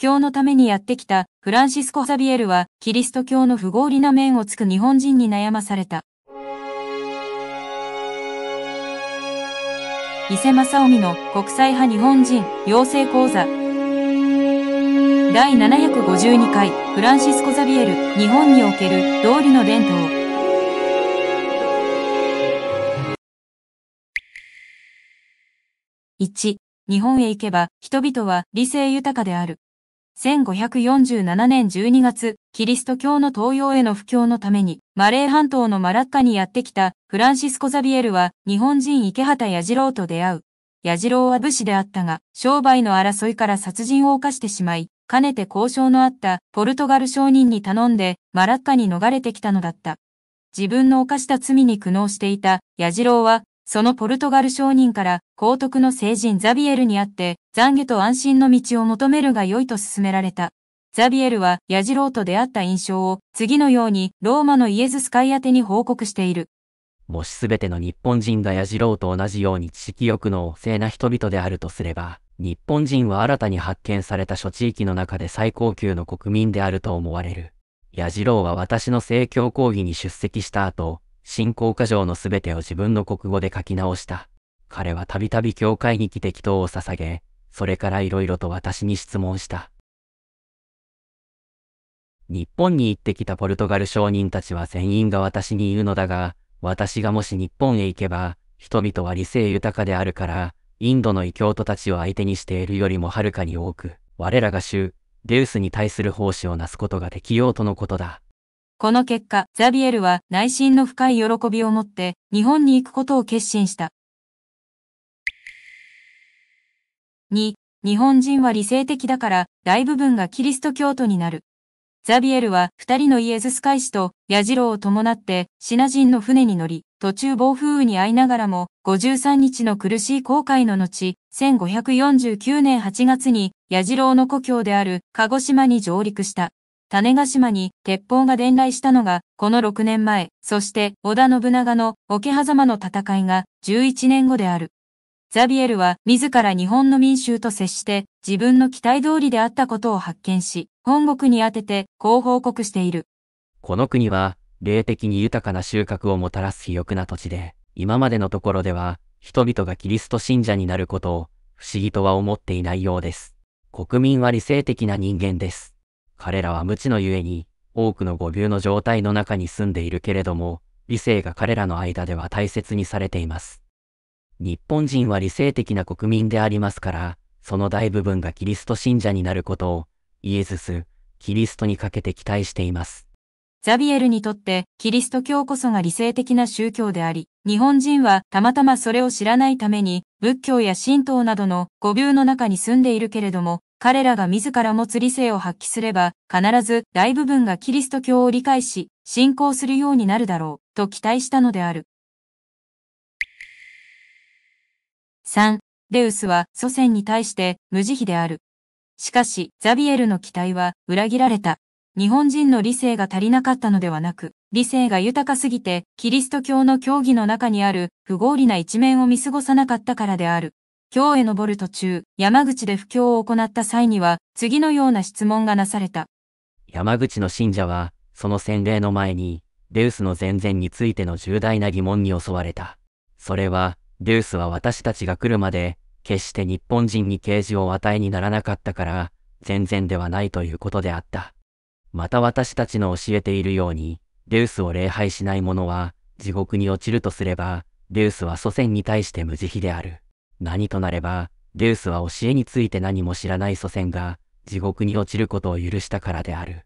今教のためにやってきたフランシスコ・ザビエルはキリスト教の不合理な面をつく日本人に悩まされた。伊勢正臣の国際派日本人養成講座第752回フランシスコ・ザビエル日本における道理の伝統1日本へ行けば人々は理性豊かである1547年12月、キリスト教の東洋への布教のために、マレー半島のマラッカにやってきたフランシスコ・ザビエルは日本人池畑矢次郎と出会う。矢次郎は武士であったが、商売の争いから殺人を犯してしまい、かねて交渉のあったポルトガル商人に頼んでマラッカに逃れてきたのだった。自分の犯した罪に苦悩していた矢次郎はそのポルトガル商人から皇徳の聖人ザビエルに会って懺悔と安心の道を求めるが良いと勧められた。ザビエルはヤジローと出会った印象を次のようにローマのイエズス会宛に報告している。もしすべての日本人がヤジローと同じように知識欲の旺盛な人々であるとすれば、日本人は新たに発見された諸地域の中で最高級の国民であると思われる。ヤジローは私の政教講義に出席した後、信仰箇条のすべてを自分の国語で書き直した。彼はたびたび教会に来て祈祷を捧げ、それからいろいろと私に質問した。日本に行ってきたポルトガル商人たちは全員が私に言うのだが、私がもし日本へ行けば、人々は理性豊かであるから、インドの異教徒たちを相手にしているよりもはるかに多く、我らが主、デウスに対する奉仕をなすことができようとのことだ。この結果、ザビエルは内心の深い喜びを持って日本に行くことを決心した。2、日本人は理性的だから大部分がキリスト教徒になる。ザビエルは二人のイエズス会士と矢ロ郎を伴ってシナ人の船に乗り、途中暴風雨に遭いながらも53日の苦しい航海の後、1549年8月に矢ロ郎の故郷である鹿児島に上陸した。種ヶ島に鉄砲が伝来したのが、この6年前、そして織田信長の桶狭間の戦いが11年後である。ザビエルは自ら日本の民衆と接して自分の期待通りであったことを発見し、本国に当ててこう報告している。この国は霊的に豊かな収穫をもたらす肥沃な土地で、今までのところでは人々がキリスト信者になることを不思議とは思っていないようです。国民は理性的な人間です。彼らは無知のゆえに、多くの誤病の状態の中に住んでいるけれども、理性が彼らの間では大切にされています。日本人は理性的な国民でありますから、その大部分がキリスト信者になることを、イエズス、キリストにかけて期待しています。ザビエルにとってキリスト教こそが理性的な宗教であり、日本人はたまたまそれを知らないために仏教や神道などの誤病の中に住んでいるけれども、彼らが自ら持つ理性を発揮すれば、必ず大部分がキリスト教を理解し、信仰するようになるだろう、と期待したのである。3. デウスは祖先に対して無慈悲である。しかし、ザビエルの期待は裏切られた。日本人の理性が足りなかったのではなく、理性が豊かすぎて、キリスト教の教義の中にある不合理な一面を見過ごさなかったからである。京へ登る途中、山口で布教を行った際には、次のような質問がなされた。山口の信者は、その洗礼の前に、デウスの前前についての重大な疑問に襲われた。それは、デウスは私たちが来るまで、決して日本人に啓示を与えにならなかったから、全然ではないということであった。また私たちの教えているように、デウスを礼拝しない者は、地獄に落ちるとすれば、デウスは祖先に対して無慈悲である。何となれば、デュースは教えについて何も知らない祖先が、地獄に落ちることを許したからである。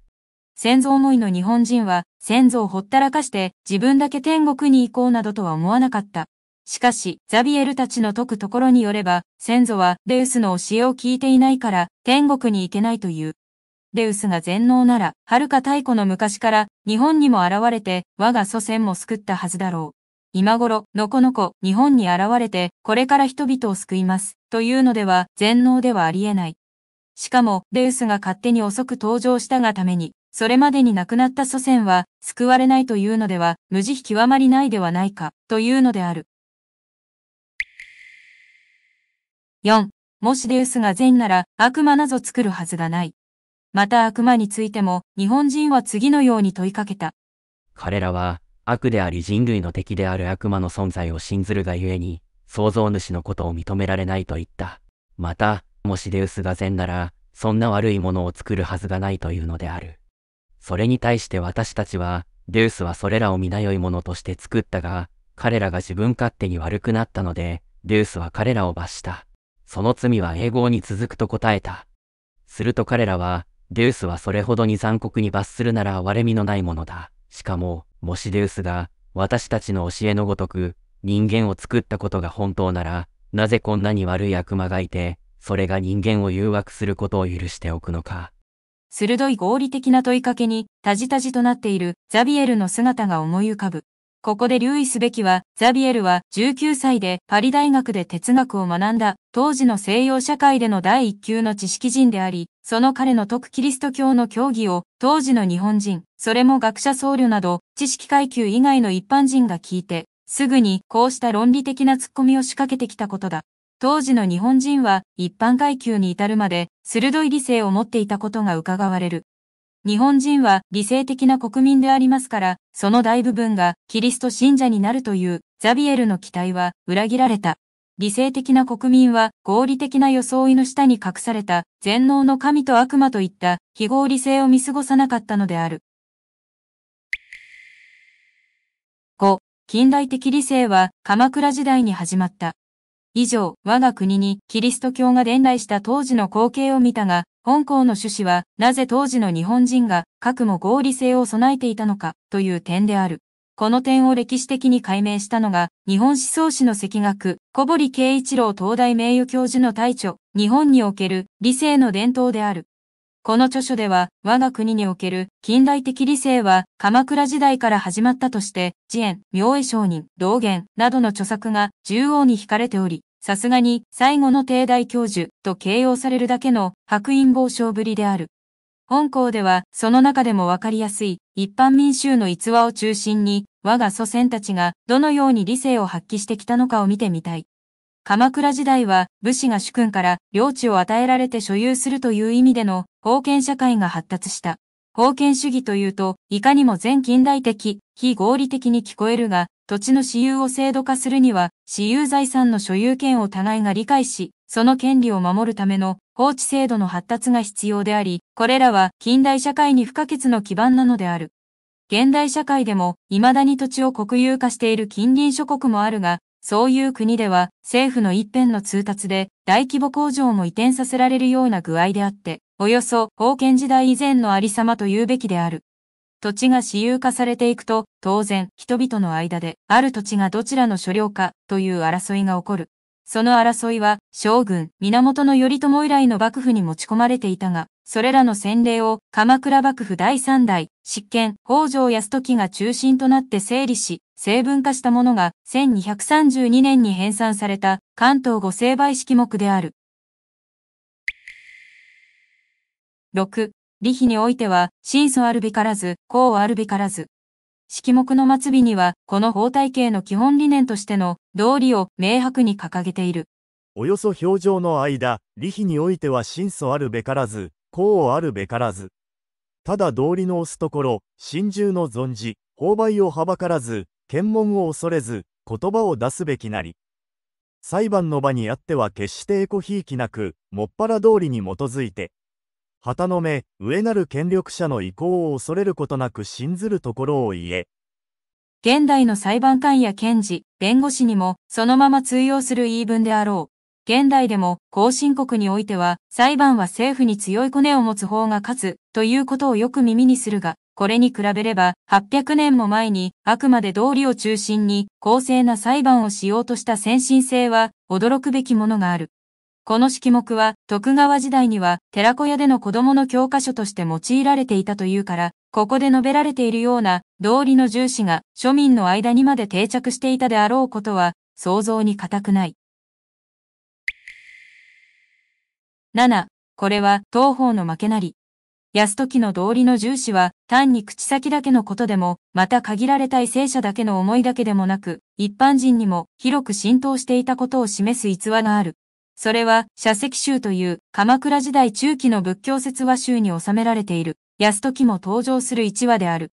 先祖思いの日本人は、先祖をほったらかして自分だけ天国に行こうなどとは思わなかった。しかし、ザビエルたちの説くところによれば、先祖はデウスの教えを聞いていないから天国に行けないという。デウスが全能なら、遥か太古の昔から日本にも現れて我が祖先も救ったはずだろう。今頃、のこのこ、日本に現れて、これから人々を救います、というのでは、全能ではありえない。しかも、デウスが勝手に遅く登場したがために、それまでに亡くなった祖先は、救われないというのでは、無慈悲極まりないではないか、というのである。4. もしデウスが善なら、悪魔なぞ作るはずがない。また悪魔についても、日本人は次のように問いかけた。彼らは、悪であり人類の敵である悪魔の存在を信ずるがゆえに、創造主のことを認められないと言った。また、もしデウスが善なら、そんな悪いものを作るはずがないというのである。それに対して私たちは、デウスはそれらを皆良いものとして作ったが、彼らが自分勝手に悪くなったので、デウスは彼らを罰した。その罪は永劫に続くと答えた。すると彼らは、デウスはそれほどに残酷に罰するなら哀れみのないものだ。しかも、もしデウスが私たちの教えのごとく人間を作ったことが本当なら、なぜこんなに悪い悪魔がいて、それが人間を誘惑することを許しておくのか。鋭い合理的な問いかけに、たじたじとなっているザビエルの姿が思い浮かぶ。ここで留意すべきは、ザビエルは19歳でパリ大学で哲学を学んだ、当時の西洋社会での第一級の知識人であり、その彼の特キリスト教の教義を、当時の日本人、それも学者僧侶など、知識階級以外の一般人が聞いて、すぐにこうした論理的な突っ込みを仕掛けてきたことだ。当時の日本人は一般階級に至るまで鋭い理性を持っていたことが伺われる。日本人は理性的な国民でありますから、その大部分がキリスト信者になるというザビエルの期待は裏切られた。理性的な国民は合理的な装いの下に隠された全能の神と悪魔といった非合理性を見過ごさなかったのである。5、近代的理性は鎌倉時代に始まった。以上、我が国にキリスト教が伝来した当時の光景を見たが、本校の趣旨は、なぜ当時の日本人が核も合理性を備えていたのかという点である。この点を歴史的に解明したのが、日本思想史の赤学、小堀慶一郎東大名誉教授の大著、日本における理性の伝統である。この著書では、我が国における近代的理性は、鎌倉時代から始まったとして、自演、明恵承人、道元などの著作が縦横に惹かれており、さすがに最後の帝大教授と形容されるだけの白隠傍症ぶりである。本校ではその中でもわかりやすい一般民衆の逸話を中心に我が祖先たちがどのように理性を発揮してきたのかを見てみたい。鎌倉時代は武士が主君から領地を与えられて所有するという意味での封建社会が発達した。封建主義というと、いかにも全近代的、非合理的に聞こえるが、土地の私有を制度化するには、私有財産の所有権を互いが理解し、その権利を守るための法置制度の発達が必要であり、これらは近代社会に不可欠の基盤なのである。現代社会でも未だに土地を国有化している近隣諸国もあるが、そういう国では政府の一辺の通達で大規模工場も移転させられるような具合であって、およそ封建時代以前のありさまと言うべきである。土地が私有化されていくと、当然、人々の間で、ある土地がどちらの所領か、という争いが起こる。その争いは、将軍、源頼朝以来の幕府に持ち込まれていたが、それらの洗礼を、鎌倉幕府第三代、執権、北条泰時が中心となって整理し、成分化したものが、1232年に編纂された、関東五成倍式目である。6. 利比においては、真素あるべからず、公あるべからず。式目の末尾には、この法体系の基本理念としての、道理を明白に掲げている。およそ表情の間、利比においては、真素あるべからず、公あるべからず。式目の末尾には、この法体系の基本理念としての道理を明白に掲げている。およそ表情の間、利比においては真素あるべからず、公あるべからず。ただ道理の押すところ、真珠の存じ、法配をはばからず、検問を恐れず、言葉を出すべきなり。裁判の場にあっては決してエコひいきなく、もっぱら道理に基づいて、旗の目、上なる権力者の意向を恐れることなく信ずるところを言え。現代の裁判官や検事、弁護士にもそのまま通用する言い分であろう。現代でも後進国においては裁判は政府に強いコネを持つ方が勝つということをよく耳にするが、これに比べれば800年も前にあくまで道理を中心に公正な裁判をしようとした先進性は驚くべきものがある。この式目は徳川時代には寺子屋での子供の教科書として用いられていたというから、ここで述べられているような道理の重視が庶民の間にまで定着していたであろうことは想像に難くない。7、これは東方の負けなり。安時の道理の重視は単に口先だけのことでも、また限られたい聖者だけの思いだけでもなく、一般人にも広く浸透していたことを示す逸話がある。それは、社石集という、鎌倉時代中期の仏教説話集に収められている、安時も登場する一話である。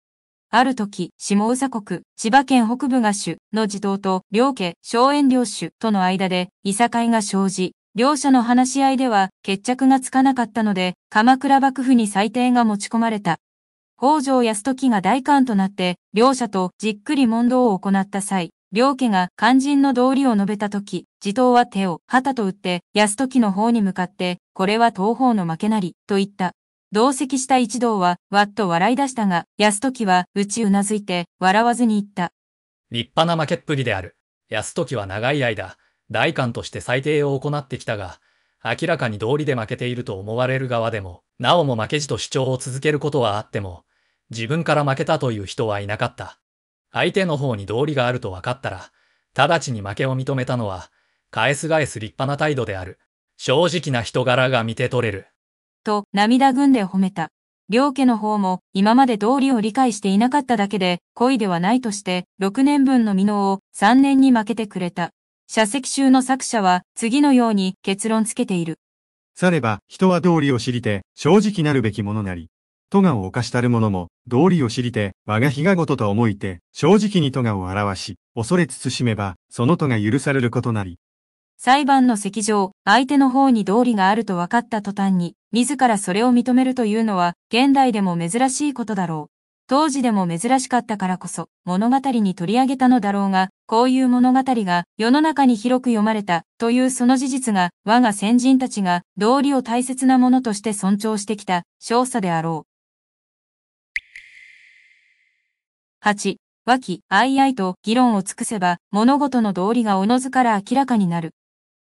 ある時、下宇佐国、千葉県北部が主の地頭と、両家、荘園領主との間で、いさかいが生じ、両者の話し合いでは決着がつかなかったので、鎌倉幕府に裁定が持ち込まれた。北条安時が大官となって、両者とじっくり問答を行った際、両家が肝心の道理を述べたとき、地頭は手を旗と打って、安時の方に向かって、これは東方の負けなり、と言った。同席した一同は、わっと笑い出したが、安時は、うちうなずいて、笑わずに言った。立派な負けっぷりである。安時は長い間、代官として裁定を行ってきたが、明らかに道理で負けていると思われる側でも、なおも負けじと主張を続けることはあっても、自分から負けたという人はいなかった。相手の方に道理があると分かったら、直ちに負けを認めたのは、返す返す立派な態度である。正直な人柄が見て取れる。と涙ぐんで褒めた。両家の方も今まで道理を理解していなかっただけで恋ではないとして6年分の未納を3年に負けてくれた。社籍集の作者は次のように結論つけている。されば人は道理を知りて正直なるべきものなり、都がを犯したる者も、道理を知りて、我が日がごとと思いて、正直に都がを表し、恐れ慎めば、その都が許されることなり。裁判の席上、相手の方に道理があると分かった途端に、自らそれを認めるというのは、現代でも珍しいことだろう。当時でも珍しかったからこそ、物語に取り上げたのだろうが、こういう物語が世の中に広く読まれたというその事実が、我が先人たちが道理を大切なものとして尊重してきた少佐であろう。8、和気、あいあいと議論を尽くせば、物事の道理がおのずから明らかになる。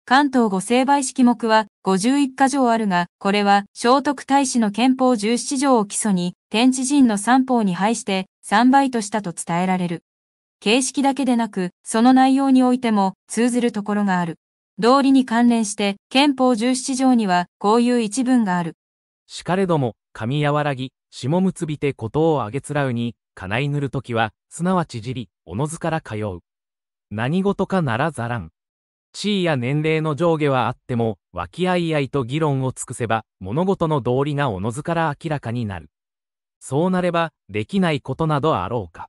関東五成敗式目は51箇条あるが、これは聖徳太子の憲法17条を基礎に、天地人の三法に配して三倍としたと伝えられる。形式だけでなく、その内容においても通ずるところがある。道理に関連して、憲法17条にはこういう一文がある。しかれども、神やわらぎ、下結びてことをあげつらうに、叶いぬる時は、すなわちじり、おのずから通う。何事かならざらん。地位や年齢の上下はあっても、わきあいあいと議論を尽くせば、物事の道理がおのずから明らかになる。そうなれば、できないことなどあろうか。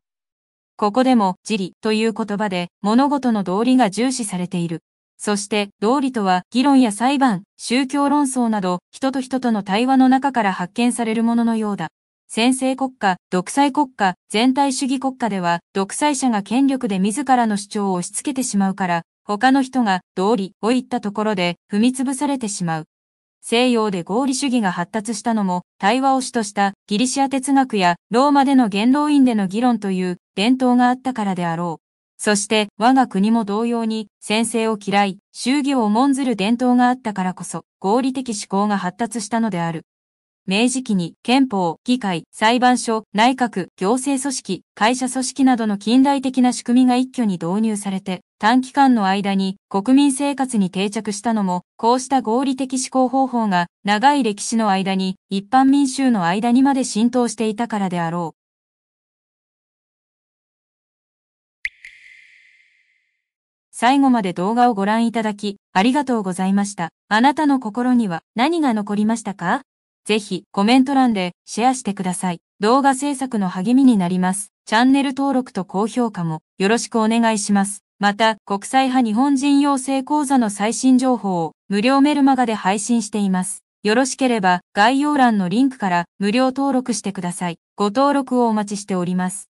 ここでも、自理という言葉で、物事の道理が重視されている。そして、道理とは、議論や裁判、宗教論争など、人と人との対話の中から発見されるもののようだ。専制国家、独裁国家、全体主義国家では、独裁者が権力で自らの主張を押し付けてしまうから、他の人が道理を言ったところで踏み潰されてしまう。西洋で合理主義が発達したのも、対話を主としたギリシア哲学やローマでの元老院での議論という伝統があったからであろう。そして我が国も同様に先生を嫌い、宗教を重んずる伝統があったからこそ合理的思考が発達したのである。明治期に憲法、議会、裁判所、内閣、行政組織、会社組織などの近代的な仕組みが一挙に導入されて、短期間の間に国民生活に定着したのも、こうした合理的思考方法が長い歴史の間に一般民衆の間にまで浸透していたからであろう。最後まで動画をご覧いただき、ありがとうございました。あなたの心には何が残りましたかぜひコメント欄でシェアしてください。動画制作の励みになります。チャンネル登録と高評価もよろしくお願いします。また、国際派日本人養成講座の最新情報を無料メルマガで配信しています。よろしければ概要欄のリンクから無料登録してください。ご登録をお待ちしております。